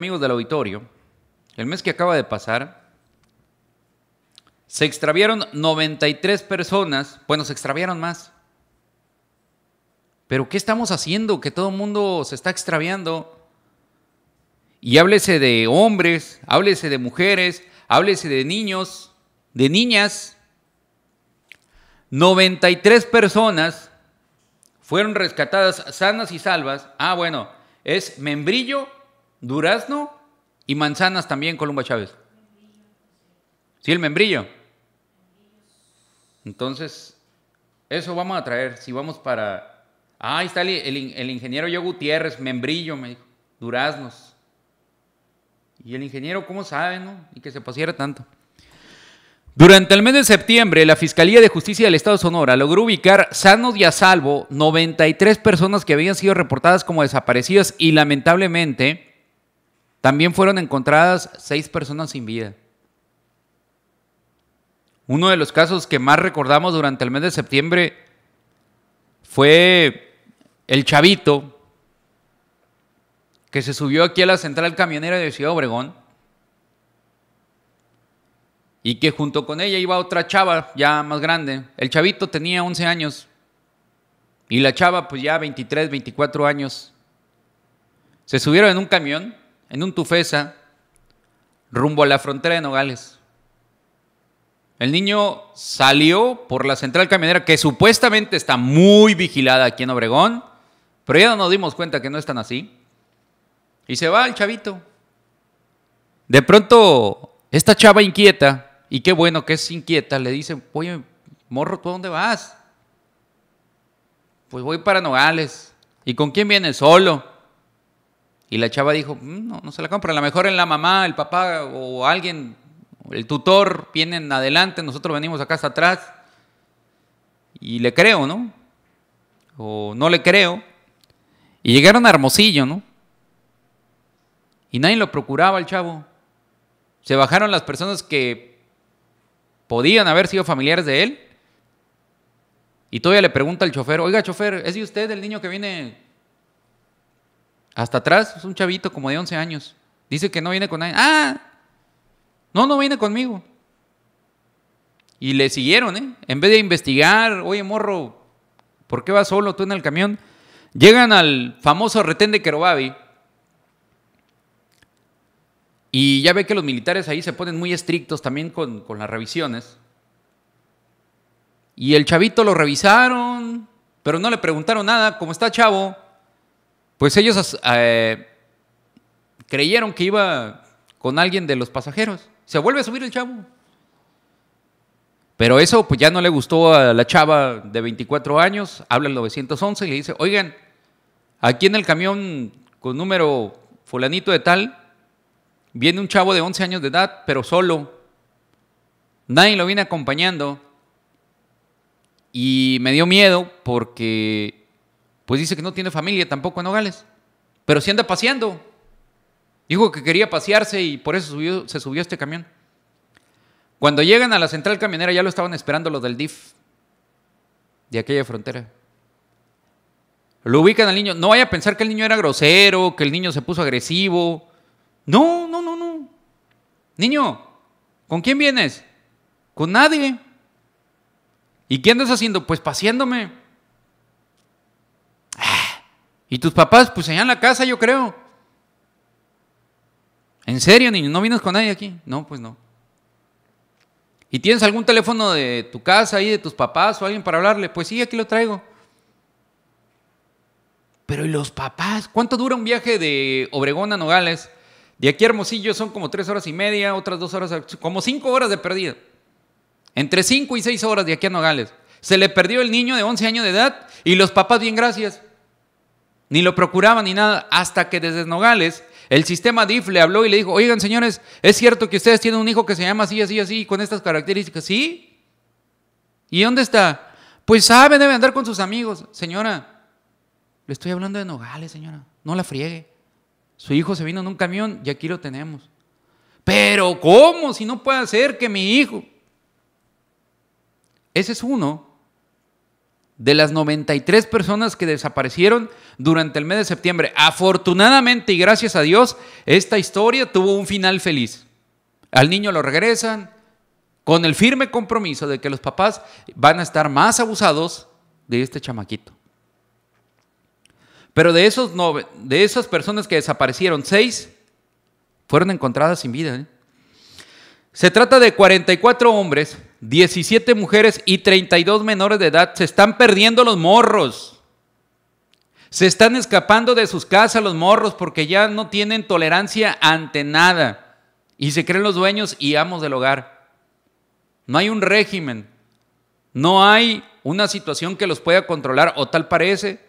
amigos del auditorio, el mes que acaba de pasar, se extraviaron 93 personas, bueno, se extraviaron más. Pero ¿qué estamos haciendo? Que todo el mundo se está extraviando. Y háblese de hombres, háblese de mujeres, háblese de niños, de niñas. 93 personas fueron rescatadas sanas y salvas. Ah, bueno, es membrillo durazno y manzanas también, Columba Chávez. Sí, el membrillo. Entonces, eso vamos a traer. Si vamos para. Ah, ahí está el, ingeniero Yo Gutiérrez, membrillo, me dijo. Duraznos. Y el ingeniero, ¿cómo sabe, no? Y que se pasiera tanto. Durante el mes de septiembre, la Fiscalía de Justicia del Estado de Sonora logró ubicar sanos y a salvo 93 personas que habían sido reportadas como desaparecidas y lamentablemente también fueron encontradas seis personas sin vida. Uno de los casos que más recordamos durante el mes de septiembre fue el chavito que se subió aquí a la central camionera de Ciudad Obregón y que junto con ella iba otra chava ya más grande. El chavito tenía 11 años y la chava pues ya 23, 24 años. Se subieron en un camión en un Tufesa rumbo a la frontera de Nogales. El niño salió por la central camionera que supuestamente está muy vigilada aquí en Obregón, pero ya no nos dimos cuenta que no están así. Y se va el chavito. De pronto, esta chava inquieta, y qué bueno que es inquieta, le dice, oye, morro, ¿tú a dónde vas? Pues voy para Nogales. ¿Y con quién vienes? Solo. Y la chava dijo, mm, no, no se la compra, a lo mejor en la mamá, el papá o alguien, el tutor, vienen adelante, nosotros venimos acá casa atrás. Y le creo, ¿no? O no le creo. Y llegaron a Hermosillo, ¿no? Y nadie lo procuraba al chavo. Se bajaron las personas que podían haber sido familiares de él. Y todavía le pregunta al chofer, oiga, chofer, ¿es de usted el niño que viene hasta atrás, es un chavito como de 11 años. Dice que no viene con nadie. ¡Ah! No, no viene conmigo. Y le siguieron, ¿eh? En vez de investigar, oye, morro, ¿por qué vas solo tú en el camión? Llegan al famoso retén de Kerobabi. Y ya ve que los militares ahí se ponen muy estrictos también con, con las revisiones. Y el chavito lo revisaron, pero no le preguntaron nada. ¿Cómo está chavo, pues ellos eh, creyeron que iba con alguien de los pasajeros. Se vuelve a subir el chavo. Pero eso pues ya no le gustó a la chava de 24 años, habla el 911 y le dice, oigan, aquí en el camión con número fulanito de tal, viene un chavo de 11 años de edad, pero solo. Nadie lo viene acompañando. Y me dio miedo porque pues dice que no tiene familia tampoco en Nogales, pero sí anda paseando. Dijo que quería pasearse y por eso se subió este camión. Cuando llegan a la central camionera ya lo estaban esperando los del DIF, de aquella frontera. Lo ubican al niño. No vaya a pensar que el niño era grosero, que el niño se puso agresivo. No, no, no, no. Niño, ¿con quién vienes? Con nadie. ¿Y qué andas haciendo? Pues paseándome. Y tus papás, pues allá en la casa, yo creo. ¿En serio, niño? ¿No vienes con nadie aquí? No, pues no. ¿Y tienes algún teléfono de tu casa ahí, de tus papás o alguien para hablarle? Pues sí, aquí lo traigo. Pero ¿y los papás? ¿Cuánto dura un viaje de Obregón a Nogales? De aquí a Hermosillo son como tres horas y media, otras dos horas, como cinco horas de pérdida Entre cinco y seis horas de aquí a Nogales. Se le perdió el niño de 11 años de edad y los papás, bien gracias ni lo procuraba ni nada, hasta que desde Nogales el sistema DIF le habló y le dijo, oigan señores, ¿es cierto que ustedes tienen un hijo que se llama así, así, así, con estas características? ¿Sí? ¿Y dónde está? Pues sabe, debe andar con sus amigos. Señora, le estoy hablando de Nogales, señora, no la friegue. Su hijo se vino en un camión y aquí lo tenemos. Pero ¿cómo? Si no puede ser que mi hijo... Ese es uno de las 93 personas que desaparecieron durante el mes de septiembre. Afortunadamente y gracias a Dios, esta historia tuvo un final feliz. Al niño lo regresan con el firme compromiso de que los papás van a estar más abusados de este chamaquito. Pero de, esos de esas personas que desaparecieron, seis fueron encontradas sin vida. ¿eh? Se trata de 44 hombres 17 mujeres y 32 menores de edad. Se están perdiendo los morros. Se están escapando de sus casas los morros porque ya no tienen tolerancia ante nada. Y se creen los dueños y amos del hogar. No hay un régimen. No hay una situación que los pueda controlar o tal parece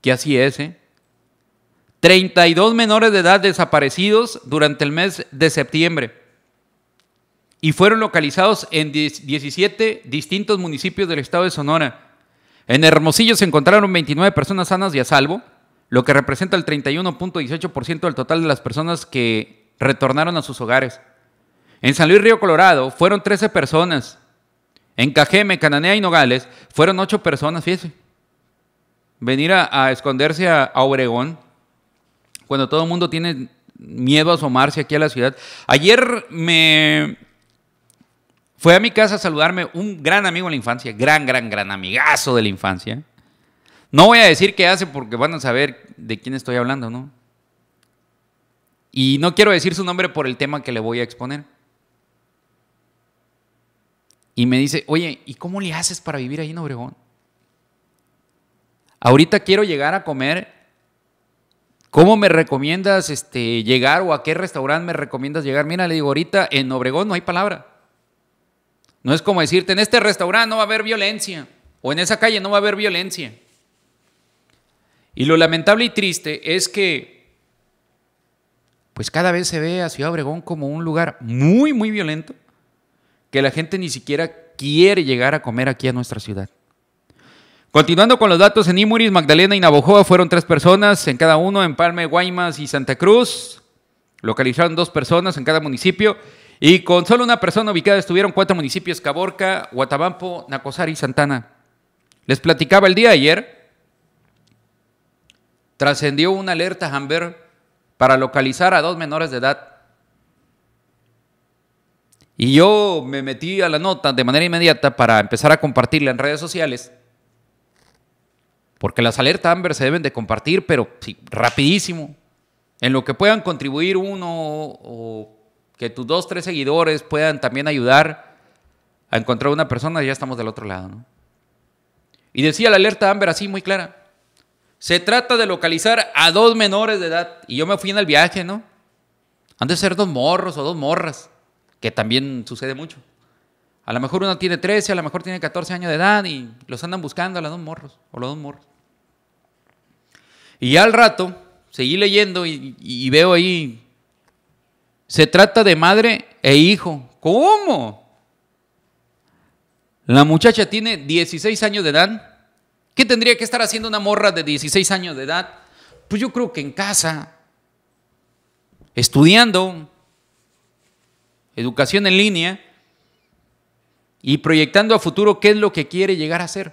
que así es. 32 ¿eh? menores de edad desaparecidos durante el mes de septiembre y fueron localizados en 17 distintos municipios del estado de Sonora. En Hermosillo se encontraron 29 personas sanas y a salvo, lo que representa el 31.18% del total de las personas que retornaron a sus hogares. En San Luis Río Colorado fueron 13 personas. En Cajeme, Cananea y Nogales fueron 8 personas, fíjese. Venir a, esconderse a, cuando todo el mundo tiene miedo a asomarse aquí a la ciudad. Ayer me fue a mi casa a saludarme un gran amigo de la infancia, gran, gran, gran amigazo de la infancia. No voy a decir qué hace porque van a saber de quién estoy hablando, ¿no? Y no quiero decir su nombre por el tema que le voy a exponer. Y me dice, oye, ¿y cómo le haces para vivir ahí en Obregón? Ahorita quiero llegar a comer. ¿Cómo me recomiendas este, llegar o a qué restaurante me recomiendas llegar? Mira, le digo, ahorita en Obregón no hay palabra. No es como decirte, en este restaurante no va a haber violencia, o en esa calle no va a haber violencia. Y lo lamentable y triste es que, pues cada vez se ve a Ciudad Obregón como un lugar muy, muy violento, que la gente ni siquiera quiere llegar a comer aquí a nuestra ciudad. Continuando con los datos, en Imuris, Magdalena y Navojoa fueron tres personas en cada uno, en Palme, Guaymas y Santa Cruz. Localizaron dos personas en cada municipio y con solo una persona ubicada estuvieron cuatro municipios, Caborca, Guatabampo, Nacosari y Santana. Les platicaba el día de ayer, trascendió una alerta Amber para localizar a dos menores de edad. Y yo me metí a la nota de manera inmediata para empezar a compartirla en redes sociales. Porque las alertas Amber se deben de compartir, pero sí, rapidísimo. En lo que puedan contribuir uno o que tus dos, tres seguidores puedan también ayudar a encontrar una persona, ya estamos del otro lado. Y decía la alerta Amber así, muy clara. Se trata de localizar a dos menores de edad. Y yo me fui en el viaje, ¿no? Han de ser dos morros o dos morras, que también sucede mucho. A lo mejor uno tiene 13, a lo mejor tiene 14 años de edad y los andan buscando a los dos morros o los dos morros. Y ya al rato seguí leyendo y veo ahí se trata de madre e hijo. ¿Cómo? La muchacha tiene 16 años de edad. ¿Qué tendría que estar haciendo una morra de 16 años de edad? Pues yo creo que en casa, estudiando, educación en línea y proyectando a futuro qué es lo que quiere llegar a ser.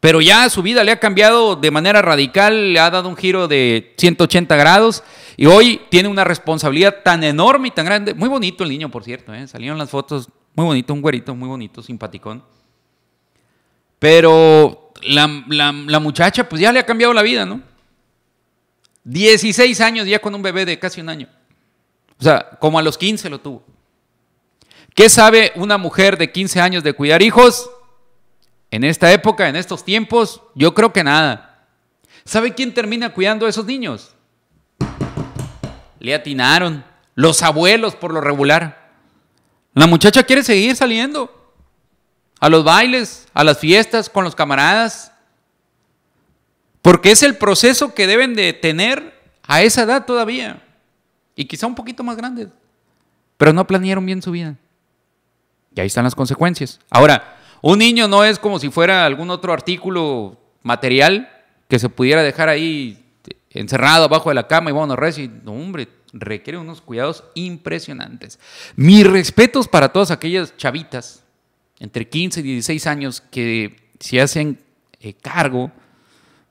Pero ya su vida le ha cambiado de manera radical, le ha dado un giro de 180 grados y hoy tiene una responsabilidad tan enorme y tan grande. Muy bonito el niño, por cierto, ¿eh? salieron las fotos, muy bonito, un güerito, muy bonito, simpaticón. Pero la, muchacha, pues ya le ha cambiado la vida, ¿no? 16 años ya con un bebé de casi un año. O sea, como a los 15 lo tuvo. ¿Qué sabe una mujer de 15 años de cuidar hijos? En esta época, en estos tiempos, yo creo que nada. ¿Sabe quién termina cuidando a esos niños? Le atinaron. Los abuelos, por lo regular. La muchacha quiere seguir saliendo a los bailes, a las fiestas, con los camaradas. Porque es el proceso que deben de tener a esa edad todavía. Y quizá un poquito más grandes. Pero no planearon bien su vida. Y ahí están las consecuencias. Ahora, un niño no es como si fuera algún otro artículo material que se pudiera dejar ahí encerrado abajo de la cama y bueno, recién, no, hombre, requiere unos cuidados impresionantes. Mis respetos para todas aquellas chavitas entre 15 y 16 años que se hacen eh, cargo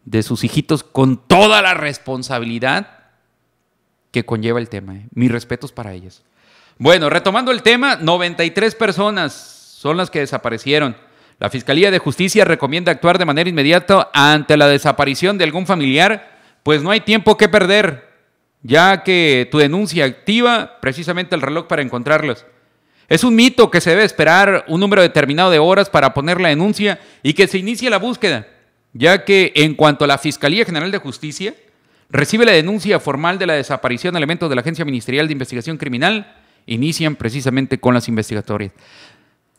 de sus hijitos con toda la responsabilidad que conlleva el tema. Eh. Mis respetos para ellas. Bueno, retomando el tema, 93 personas son las que desaparecieron. La Fiscalía de Justicia recomienda actuar de manera inmediata ante la desaparición de algún familiar, pues no hay tiempo que perder ya que tu denuncia activa precisamente el reloj para encontrarlos. Es un mito que se debe esperar un número determinado de horas para poner la denuncia y que se inicie la búsqueda, ya que en cuanto a la Fiscalía General de Justicia recibe la denuncia formal de la desaparición de elementos de la Agencia Ministerial de Investigación Criminal, inician precisamente con las investigatorias.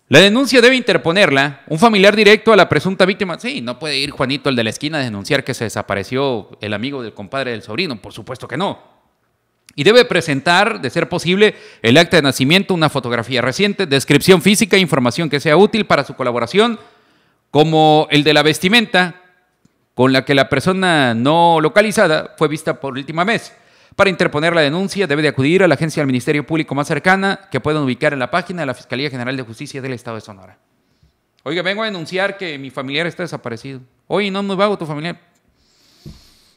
La denuncia debe interponerla un familiar directo a la presunta víctima. Sí, no puede ir Juanito el de la esquina a denunciar que se desapareció el amigo del compadre del sobrino, por supuesto que no y debe presentar, de ser posible, el acta de nacimiento, una fotografía reciente, descripción física, e información que sea útil para su colaboración, como el de la vestimenta con la que la persona no localizada fue vista por última vez. Para interponer la denuncia debe de acudir a la agencia del Ministerio Público más cercana que puedan ubicar en la página de la Fiscalía General de Justicia del Estado de Sonora. Oiga, vengo a denunciar que mi familiar está desaparecido. Oye, no me vago tu familiar.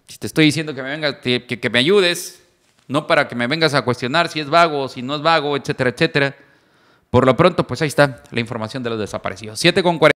Si te estoy diciendo que me venga, que me ayudes, no para que me vengas a cuestionar si es vago, o si no es vago, etcétera, etcétera. Por lo pronto, pues ahí está la información de los desaparecidos. 7 con